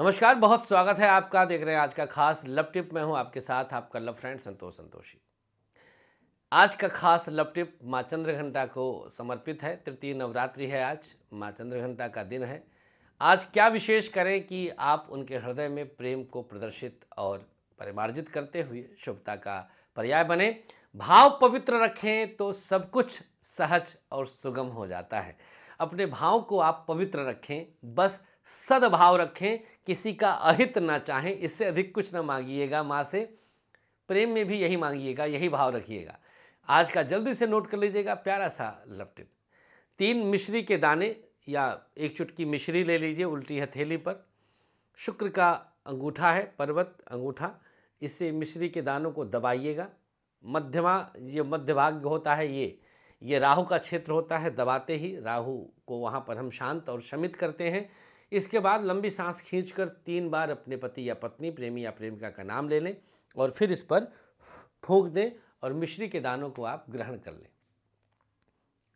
नमस्कार बहुत स्वागत है आपका देख रहे हैं आज का खास लव टिप मैं हूं आपके साथ आपका लव फ्रेंड संतोष संतोषी आज का खास लव टिप माँ चंद्र घंटा को समर्पित है तृतीय नवरात्रि है आज माँ चंद्र घंटा का दिन है आज क्या विशेष करें कि आप उनके हृदय में प्रेम को प्रदर्शित और परिमार्जित करते हुए शुभता का पर्याय बने भाव पवित्र रखें तो सब कुछ सहज और सुगम हो जाता है अपने भाव को आप पवित्र रखें बस सद्भाव रखें किसी का अहित ना चाहें इससे अधिक कुछ ना मांगिएगा माँ से प्रेम में भी यही मांगिएगा यही भाव रखिएगा आज का जल्दी से नोट कर लीजिएगा प्यारा सा लपटिप तीन मिश्री के दाने या एक चुटकी मिश्री ले लीजिए उल्टी हथेली पर शुक्र का अंगूठा है पर्वत अंगूठा इससे मिश्री के दानों को दबाइएगा मध्यमा ये मध्य भाग्य होता है ये ये राहु का क्षेत्र होता है दबाते ही राहु को वहाँ पर हम शांत और शमित करते हैं इसके बाद लंबी सांस खींचकर तीन बार अपने पति या पत्नी प्रेमी या प्रेमिका का नाम ले लें और फिर इस पर फूंक दें और मिश्री के दानों को आप ग्रहण कर लें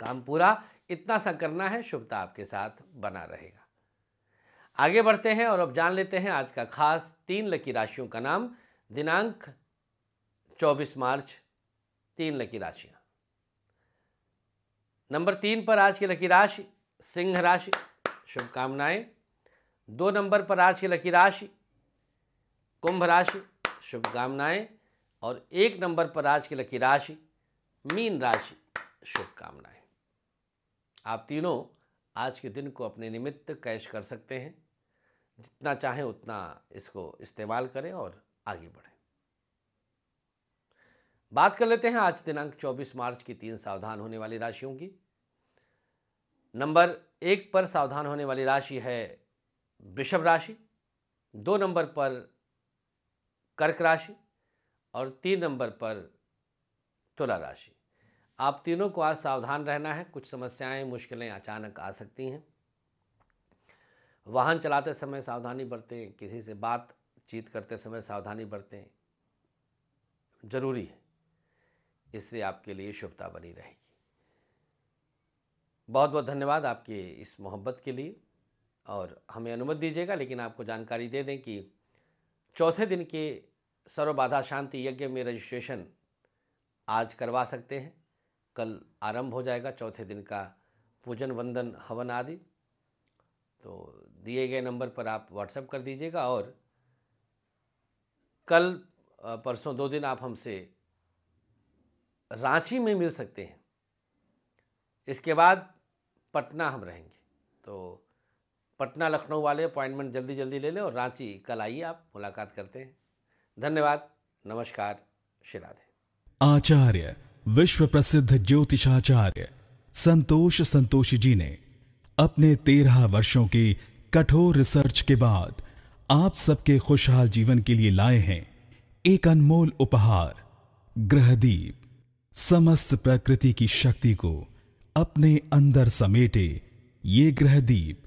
काम पूरा इतना सा करना है शुभता आपके साथ बना रहेगा आगे बढ़ते हैं और अब जान लेते हैं आज का खास तीन लकी राशियों का नाम दिनांक 24 मार्च तीन लकी राशियां नंबर तीन पर आज की लकी राशि सिंह राशि शुभकामनाएं दो नंबर पर आज की लकी राशि कुंभ राशि शुभकामनाएं और एक नंबर पर आज की लकी राशि मीन राशि शुभकामनाएं आप तीनों आज के दिन को अपने निमित्त कैश कर सकते हैं जितना चाहें उतना इसको इस्तेमाल करें और आगे बढ़ें बात कर लेते हैं आज दिनांक 24 मार्च की तीन सावधान होने वाली राशियों की नंबर एक पर सावधान होने वाली राशि है वृषभ राशि दो नंबर पर कर्क राशि और तीन नंबर पर तुला राशि आप तीनों को आज सावधान रहना है कुछ समस्याएं मुश्किलें अचानक आ सकती हैं वाहन चलाते समय सावधानी बरतें किसी से बातचीत करते समय सावधानी बरतें जरूरी है इससे आपके लिए शुभता बनी रहेगी बहुत बहुत धन्यवाद आपके इस मोहब्बत के लिए और हमें अनुमति दीजिएगा लेकिन आपको जानकारी दे दें कि चौथे दिन के सर्वबाधा शांति यज्ञ में रजिस्ट्रेशन आज करवा सकते हैं कल आरंभ हो जाएगा चौथे दिन का पूजन वंदन हवन आदि तो दिए गए नंबर पर आप व्हाट्सएप कर दीजिएगा और कल परसों दो दिन आप हमसे रांची में मिल सकते हैं इसके बाद पटना हम रहेंगे तो पटना लखनऊ वाले अपॉइंटमेंट जल्दी जल्दी ले लें और रांची कल आइए आप मुलाकात करते हैं धन्यवाद नमस्कार शिराधे आचार्य विश्व प्रसिद्ध ज्योतिषाचार्य संतोष संतोषी जी ने अपने तेरह वर्षों की कठोर रिसर्च के बाद आप सबके खुशहाल जीवन के लिए लाए हैं एक अनमोल उपहार ग्रहदीप समस्त प्रकृति की शक्ति को अपने अंदर समेटे ये ग्रहदीप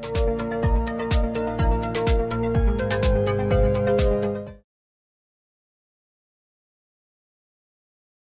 Thank you